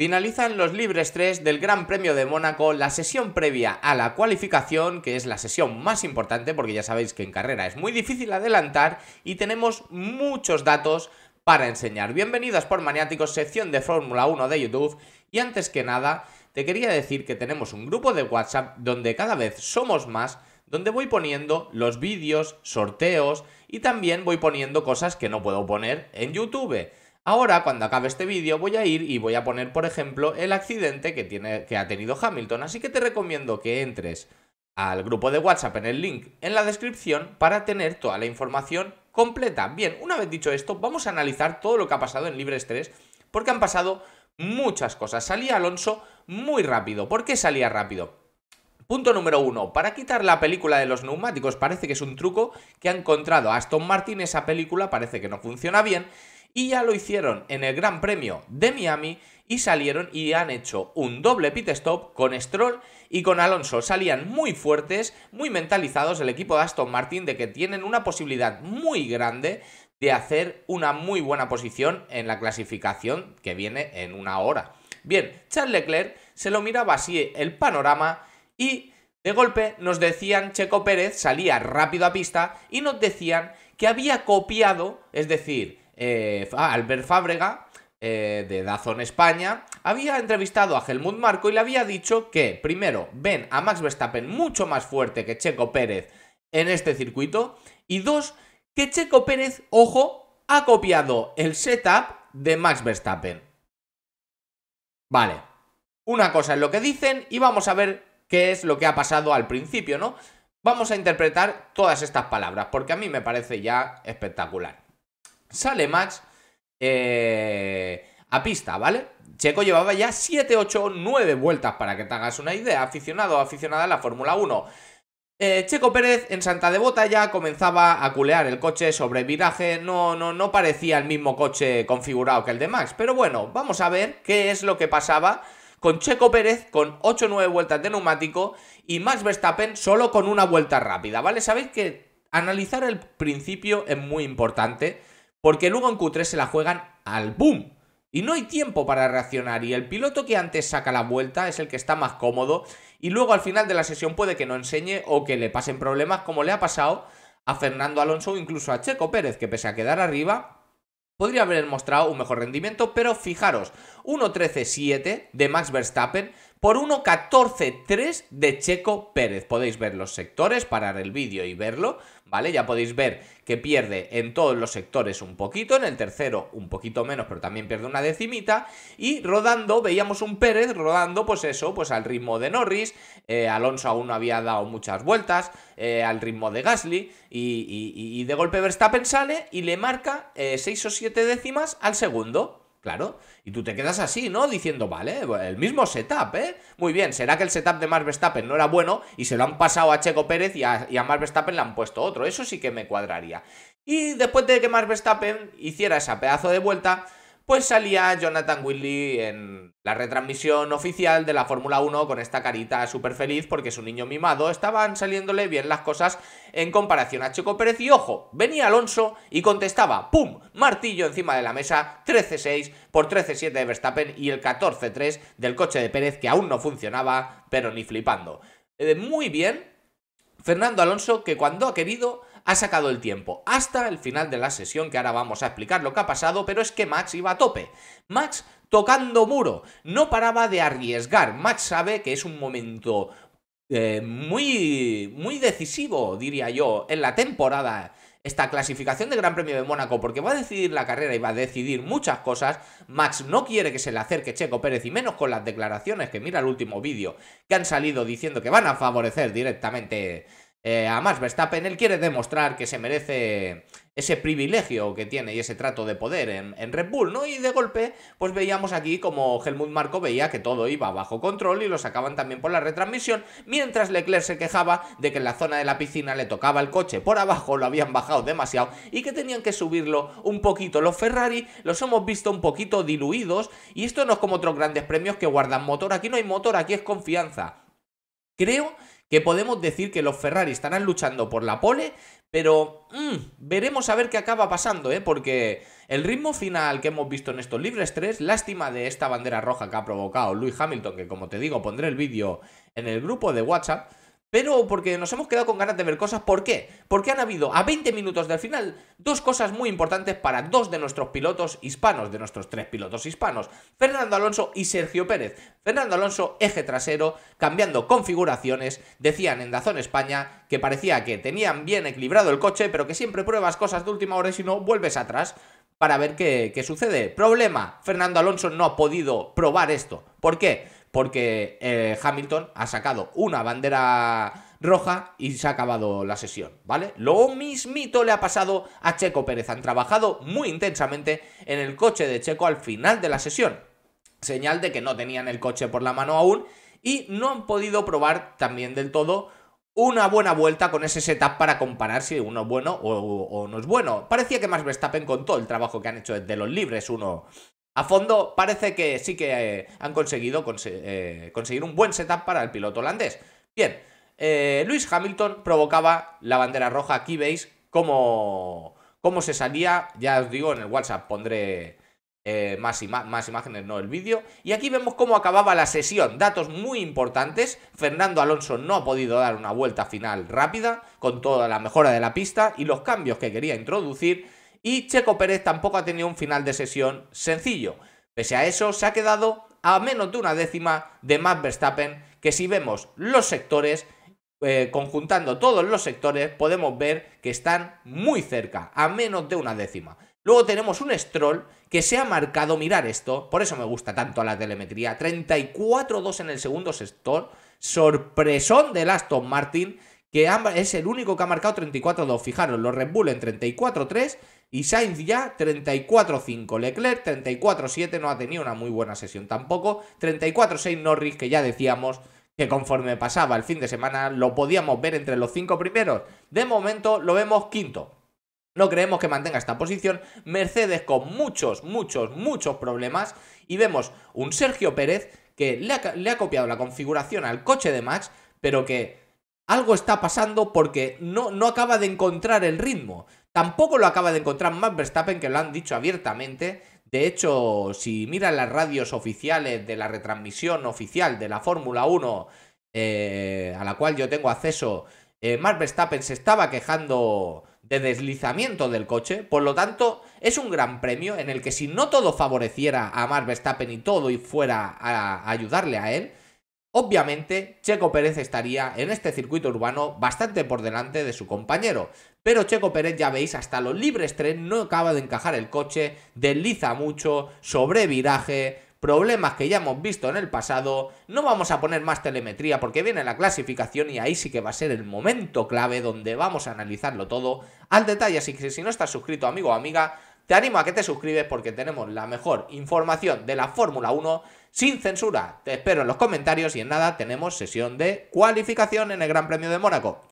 Finalizan los libres 3 del Gran Premio de Mónaco, la sesión previa a la cualificación, que es la sesión más importante porque ya sabéis que en carrera es muy difícil adelantar y tenemos muchos datos para enseñar. Bienvenidos por Maniáticos, sección de Fórmula 1 de YouTube y antes que nada te quería decir que tenemos un grupo de WhatsApp donde cada vez somos más donde voy poniendo los vídeos, sorteos y también voy poniendo cosas que no puedo poner en YouTube. Ahora, cuando acabe este vídeo, voy a ir y voy a poner, por ejemplo, el accidente que, tiene, que ha tenido Hamilton. Así que te recomiendo que entres al grupo de WhatsApp en el link en la descripción para tener toda la información completa. Bien, una vez dicho esto, vamos a analizar todo lo que ha pasado en Libre 3, porque han pasado muchas cosas. Salía Alonso muy rápido. ¿Por qué salía rápido? Punto número uno, para quitar la película de los neumáticos parece que es un truco que ha encontrado Aston Martin, esa película parece que no funciona bien y ya lo hicieron en el Gran Premio de Miami y salieron y han hecho un doble pit stop con Stroll y con Alonso. Salían muy fuertes, muy mentalizados el equipo de Aston Martin de que tienen una posibilidad muy grande de hacer una muy buena posición en la clasificación que viene en una hora. Bien, Charles Leclerc se lo miraba así el panorama y de golpe nos decían Checo Pérez salía rápido a pista y nos decían que había copiado, es decir, eh, Albert Fábrega, eh, de Dazón España, había entrevistado a Helmut Marco y le había dicho que, primero, ven a Max Verstappen mucho más fuerte que Checo Pérez en este circuito, y dos, que Checo Pérez, ojo, ha copiado el setup de Max Verstappen. Vale, una cosa es lo que dicen y vamos a ver qué es lo que ha pasado al principio, ¿no? Vamos a interpretar todas estas palabras, porque a mí me parece ya espectacular. Sale Max eh, a pista, ¿vale? Checo llevaba ya 7, 8, 9 vueltas para que te hagas una idea, aficionado o aficionada a la Fórmula 1. Eh, Checo Pérez en Santa Devota ya comenzaba a culear el coche sobre viraje, no, no, no parecía el mismo coche configurado que el de Max, pero bueno, vamos a ver qué es lo que pasaba con Checo Pérez con 8-9 vueltas de neumático y Max Verstappen solo con una vuelta rápida, ¿vale? Sabéis que analizar el principio es muy importante, porque luego en Q3 se la juegan al boom. Y no hay tiempo para reaccionar y el piloto que antes saca la vuelta es el que está más cómodo y luego al final de la sesión puede que no enseñe o que le pasen problemas como le ha pasado a Fernando Alonso o incluso a Checo Pérez que pese a quedar arriba podría haber mostrado un mejor rendimiento pero fijaros 1.13.7 de Max Verstappen por 1-14-3 de Checo Pérez. Podéis ver los sectores, parar el vídeo y verlo, ¿vale? Ya podéis ver que pierde en todos los sectores un poquito, en el tercero un poquito menos, pero también pierde una decimita. Y rodando, veíamos un Pérez rodando, pues eso, pues al ritmo de Norris, eh, Alonso aún no había dado muchas vueltas, eh, al ritmo de Gasly, y, de golpe Verstappen sale y le marca 6 eh, o 7 décimas al segundo. Claro, y tú te quedas así, ¿no? Diciendo, vale, el mismo setup, ¿eh? Muy bien, será que el setup de Max Verstappen no era bueno y se lo han pasado a Checo Pérez y a, y a Verstappen le han puesto otro, eso sí que me cuadraría. Y después de que Max Verstappen hiciera esa pedazo de vuelta, pues salía Jonathan Willy en la retransmisión oficial de la Fórmula 1 con esta carita súper feliz porque es un niño mimado. Estaban saliéndole bien las cosas en comparación a Checo Pérez y ojo, venía Alonso y contestaba, ¡pum! Martillo encima de la mesa, 13-6 por 13-7 de Verstappen y el 14-3 del coche de Pérez que aún no funcionaba, pero ni flipando. Eh, muy bien, Fernando Alonso que cuando ha querido ha sacado el tiempo hasta el final de la sesión, que ahora vamos a explicar lo que ha pasado, pero es que Max iba a tope. Max tocando muro, no paraba de arriesgar. Max sabe que es un momento eh, muy, muy decisivo, diría yo, en la temporada esta clasificación de Gran Premio de Mónaco porque va a decidir la carrera y va a decidir muchas cosas. Max no quiere que se le acerque Checo Pérez y menos con las declaraciones que mira el último vídeo que han salido diciendo que van a favorecer directamente eh, Además Verstappen, él quiere demostrar que se merece ese privilegio que tiene y ese trato de poder en, Red Bull, ¿no? Y de golpe, pues veíamos aquí como Helmut Marco veía que todo iba bajo control y lo sacaban también por la retransmisión, mientras Leclerc se quejaba de que en la zona de la piscina le tocaba el coche por abajo, lo habían bajado demasiado y que tenían que subirlo un poquito. Los Ferrari los hemos visto un poquito diluidos y esto no es como otros grandes premios que guardan motor, aquí no hay motor, aquí es confianza. Creo que podemos decir que los Ferrari estarán luchando por la pole, pero mm, veremos a ver qué acaba pasando, ¿eh? porque el ritmo final que hemos visto en estos libres 3, lástima de esta bandera roja que ha provocado Luis Hamilton, que como te digo pondré el vídeo en el grupo de WhatsApp, pero porque nos hemos quedado con ganas de ver cosas. ¿Por qué? Porque han habido a 20 minutos del final dos cosas muy importantes para dos de nuestros pilotos hispanos, de nuestros tres pilotos hispanos, Fernando Alonso y Sergio Pérez. Fernando Alonso, eje trasero, cambiando configuraciones, decían en Dazón España que parecía que tenían bien equilibrado el coche, pero que siempre pruebas cosas de última hora y si no, vuelves atrás para ver qué, qué sucede. Problema, Fernando Alonso no ha podido probar esto. ¿Por qué? porque eh, Hamilton ha sacado una bandera roja y se ha acabado la sesión, ¿vale? Lo mismito le ha pasado a Checo Pérez. Han trabajado muy intensamente en el coche de Checo al final de la sesión. Señal de que no tenían el coche por la mano aún y no han podido probar también del todo una buena vuelta con ese setup para comparar si uno es bueno o, no es bueno. Parecía que más Verstappen con todo el trabajo que han hecho desde los libres, uno a fondo parece que sí que eh, han conseguido eh, conseguir un buen setup para el piloto holandés. Bien, eh, Luis Hamilton provocaba la bandera roja, aquí veis cómo, se salía, ya os digo, en el WhatsApp pondré más imágenes, no el vídeo. Y aquí vemos cómo acababa la sesión, datos muy importantes, Fernando Alonso no ha podido dar una vuelta final rápida, con toda la mejora de la pista y los cambios que quería introducir y Checo Pérez tampoco ha tenido un final de sesión sencillo. Pese a eso, se ha quedado a menos de una décima de Max Verstappen, que si vemos los sectores, eh, conjuntando todos los sectores, podemos ver que están muy cerca, a menos de una décima. Luego tenemos un Stroll que se ha marcado, mirar esto, por eso me gusta tanto la telemetría, 34-2 en el segundo sector, sorpresón de Aston Martin, que es el único que ha marcado 34-2. Fijaros, los Red Bull en 34-3 y Sainz ya 34-5, Leclerc 34-7, no ha tenido una muy buena sesión tampoco, 34-6 Norris, que ya decíamos que conforme pasaba el fin de semana lo podíamos ver entre los cinco primeros, de momento lo vemos quinto. No creemos que mantenga esta posición. Mercedes con muchos, muchos, muchos problemas. Y vemos un Sergio Pérez que le ha, le ha copiado la configuración al coche de Max, pero que algo está pasando porque no, no acaba de encontrar el ritmo. Tampoco lo acaba de encontrar Max Verstappen, que lo han dicho abiertamente. De hecho, si miran las radios oficiales de la retransmisión oficial de la Fórmula 1, eh, a la cual yo tengo acceso, eh, Verstappen se estaba quejando de deslizamiento del coche. Por lo tanto, es un gran premio en el que si no todo favoreciera a Max Verstappen y todo y fuera a ayudarle a él, Obviamente, Checo Pérez estaría en este circuito urbano bastante por delante de su compañero, pero Checo Pérez, ya veis, hasta los libres tren no acaba de encajar el coche, desliza mucho, sobre viraje, problemas que ya hemos visto en el pasado, no vamos a poner más telemetría porque viene la clasificación y ahí sí que va a ser el momento clave donde vamos a analizarlo todo al detalle, así que si no estás suscrito amigo o amiga, te animo a que te suscribes porque tenemos la mejor información de la Fórmula 1 sin censura. Te espero en los comentarios y en nada tenemos sesión de cualificación en el Gran Premio de Mónaco.